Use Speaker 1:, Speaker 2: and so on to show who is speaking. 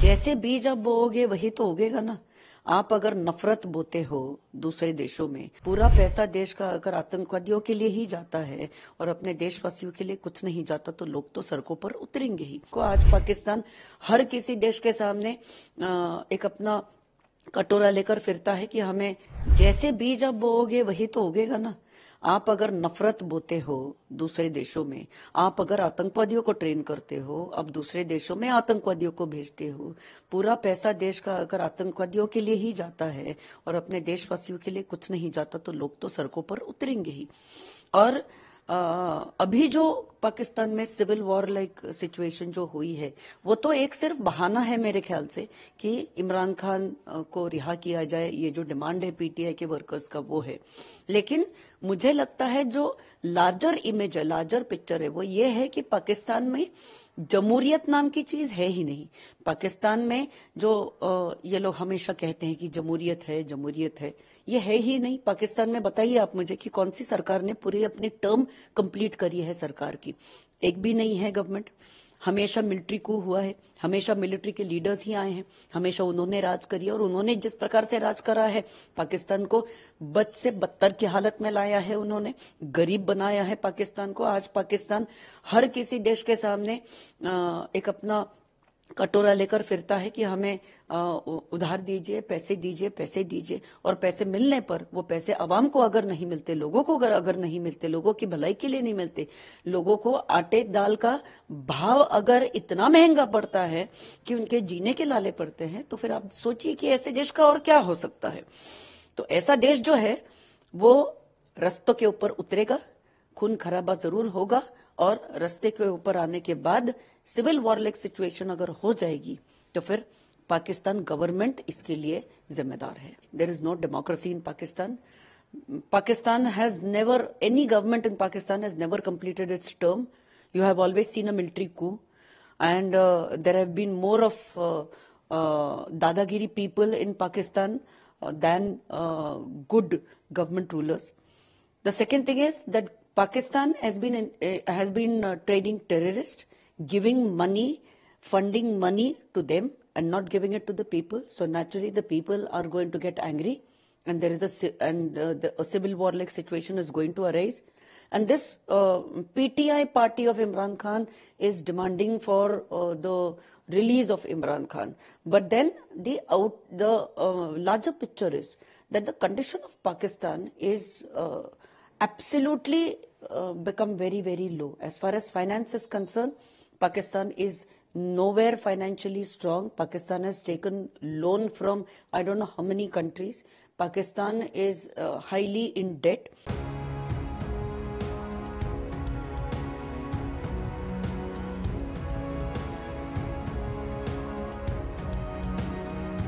Speaker 1: जैसे बीज आप बोओगे वही तो होगेगा ना आप अगर नफरत बोते हो दूसरे देशों में पूरा पैसा देश का अगर आतंकवादियों के लिए ही जाता है और अपने देशवासियों के लिए कुछ नहीं जाता तो लोग तो सड़कों पर उतरेंगे ही को आज पाकिस्तान हर किसी देश के सामने एक अपना कटोरा लेकर फिरता है कि हमें जैसे बीज आप बोओगे वही तो होगेगा ना आप अगर नफरत बोते हो दूसरे देशों में आप अगर आतंकवादियों को ट्रेन करते हो अब दूसरे देशों में आतंकवादियों को भेजते हो पूरा पैसा देश का अगर आतंकवादियों के लिए ही जाता है और अपने देशवासियों के लिए कुछ नहीं जाता तो लोग तो सड़कों पर उतरेंगे ही और आ, अभी जो पाकिस्तान में सिविल वॉर लाइक सिचुएशन जो हुई है वो तो एक सिर्फ बहाना है मेरे ख्याल से कि इमरान खान को रिहा किया जाए ये जो डिमांड है पीटीआई के वर्कर्स का वो है लेकिन मुझे लगता है जो लार्जर इमेज है लार्जर पिक्चर है वो ये है कि पाकिस्तान में जमहूरियत नाम की चीज है ही नहीं पाकिस्तान में जो ये लोग हमेशा कहते हैं कि जमूरियत है जमूरियत है ये है ही नहीं पाकिस्तान में बताइए आप मुझे कि कौन सी सरकार ने पूरी अपनी टर्म कंप्लीट करी है सरकार की की एक भी नहीं है गवर्नमेंट हमेशा मिलिट्री को हुआ है हमेशा मिलिट्री के लीडर्स ही आए हैं हमेशा उन्होंने राज करी और उन्होंने जिस प्रकार से राज करा है पाकिस्तान को बद से बदतर की हालत में लाया है उन्होंने गरीब बनाया है पाकिस्तान को आज पाकिस्तान हर किसी देश के सामने एक अपना कटोरा लेकर फिरता है कि हमें उधार दीजिए पैसे दीजिए पैसे दीजिए और पैसे मिलने पर वो पैसे अवाम को अगर नहीं मिलते लोगों को अगर अगर नहीं मिलते लोगों की भलाई के लिए नहीं मिलते लोगों को आटे दाल का भाव अगर इतना महंगा पड़ता है कि उनके जीने के लाले पड़ते हैं तो फिर आप सोचिए कि ऐसे देश का और क्या हो सकता है तो ऐसा देश जो है वो रस्तों के ऊपर उतरेगा खून खराबा जरूर होगा और रस्ते के ऊपर आने के बाद सिविल वॉर लेक सिचुएशन अगर हो जाएगी तो फिर पाकिस्तान गवर्नमेंट इसके लिए जिम्मेदार है there is no democracy in Pakistan Pakistan has never any government in Pakistan has never completed its term you have always seen a military coup and there have been more of दादागिरी people in Pakistan then good government rulers the second thing is that Pakistan has been in, uh, eh, has been uh, trading terrorists, giving money, funding money to them and not giving it to the people. So naturally, the people are going to get angry, and there is a and uh, the, a civil war like situation is going to arise. And this uh, PTI party of Imran Khan is demanding for uh, the release of Imran Khan. But then the out the uh, larger picture is that the condition of Pakistan is absolutely uh, become very, very low. As far as finance is concerned, Pakistan is nowhere financially strong. Pakistan has taken loan from I don't know how many countries. Pakistan is uh, highly in debt.